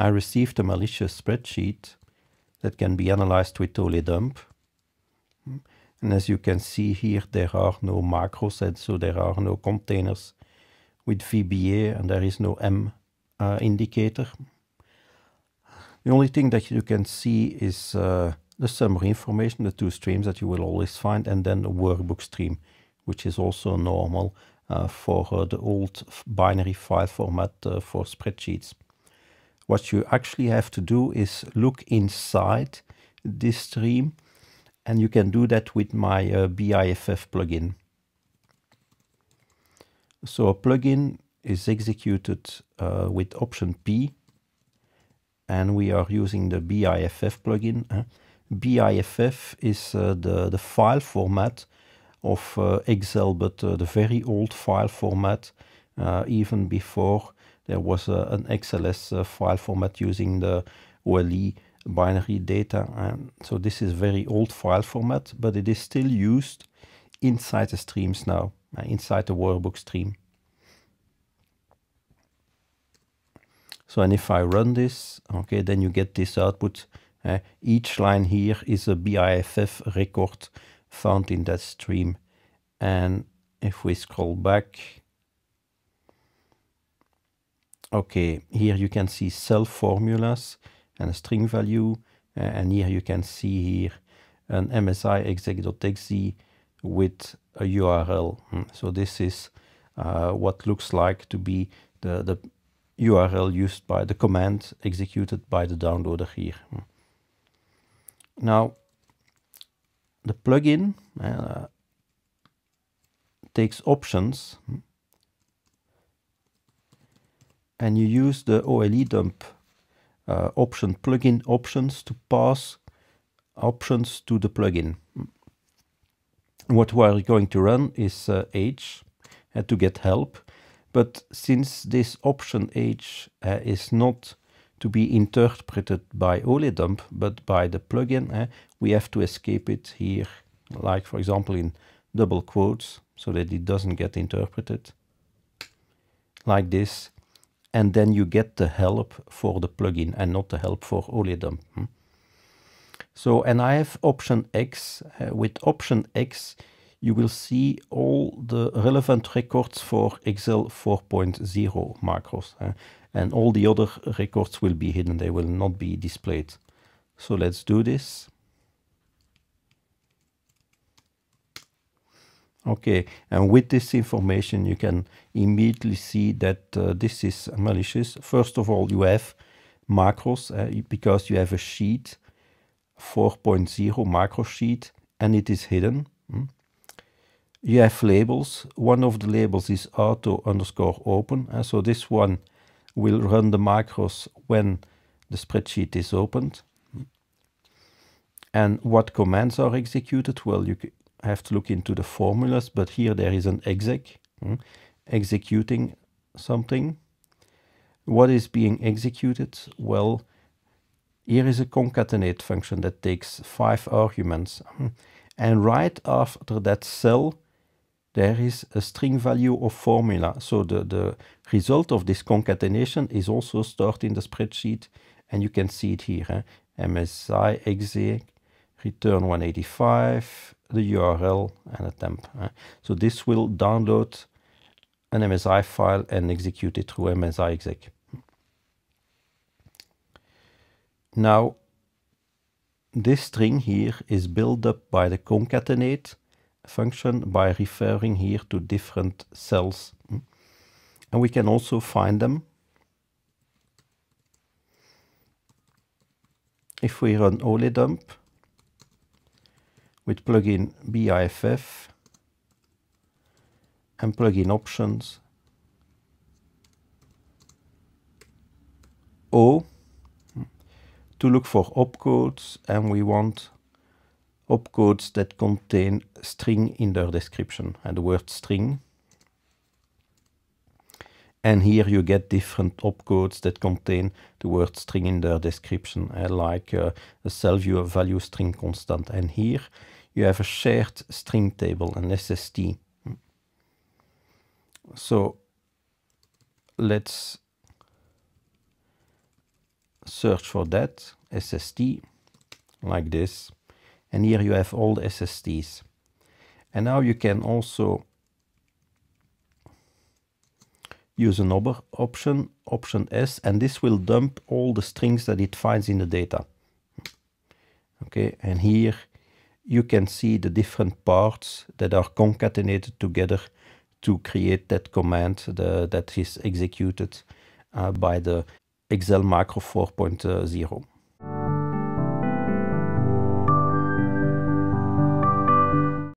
I received a malicious spreadsheet that can be analyzed with Toledump. And as you can see here, there are no macros, and so there are no containers with VBA, and there is no M uh, indicator. The only thing that you can see is uh, the summary information, the two streams that you will always find, and then a workbook stream, which is also normal uh, for the old binary file format uh, for spreadsheets. What you actually have to do is look inside this stream and you can do that with my uh, BIFF plugin. So a plugin is executed uh, with option P and we are using the BIFF plugin. Uh, BIFF is uh, the, the file format of uh, Excel, but uh, the very old file format even before there was uh, an XLS uh, file format using the OLE binary data. And so this is very old file format, but it is still used inside the streams now, uh, inside the workbook stream. So, and if I run this, okay, then you get this output. Uh, each line here is a BIFF record found in that stream. And if we scroll back, Okay, here you can see cell formulas and a string value. Uh, and here you can see here an MSI exec.exe with a URL. Hmm, so this is uh, what looks like to be the, the URL used by the command executed by the downloader here. Hmm. Now, the plugin uh, takes options hmm, and you use the OLE dump uh, option, plugin options to pass options to the plugin. What we are going to run is uh, H uh, to get help, but since this option H uh, is not to be interpreted by OLEDump, but by the plugin, uh, we have to escape it here, like for example in double quotes, so that it doesn't get interpreted. Like this, and then you get the help for the plugin and not the help for OleoDump. Hmm? So, and I have option X. Uh, with option X, you will see all the relevant records for Excel 4.0 macros. And all the other records will be hidden. They will not be displayed. So let's do this. Okay, and with this information, you can immediately see that uh, this is malicious. First of all, you have macros uh, because you have a sheet 4.0 macro sheet and it is hidden. Mm. You have labels. One of the labels is auto underscore open. Uh, so this one will run the macros when the spreadsheet is opened. And what commands are executed? Well, you, have to look into the formulas, but here there is an exec, hmm, executing something. What is being executed? Well, here is a concatenate function that takes five arguments. Hmm, and right after that cell, there is a string value of formula. So the, the result of this concatenation is also stored in the spreadsheet. And you can see it here. Eh? MSI exec, return 185, the URL and a temp. So this will download an MSI file and execute it through MSI exec. Now, this string here is built up by the concatenate function by referring here to different cells. And we can also find them if we run dump with plugin BIFF and plugin options O to look for opcodes and we want opcodes that contain string in their description and the word string. And here you get different opcodes that contain the word string in their description, uh, like uh, a cell view value string constant. And here you have a shared stream table, an SST. So let's search for that SST like this. And here you have all the SSTs. And now you can also use another option, option S, and this will dump all the strings that it finds in the data. Okay, and here you can see the different parts that are concatenated together to create that command the, that is executed uh, by the Excel macro 4.0.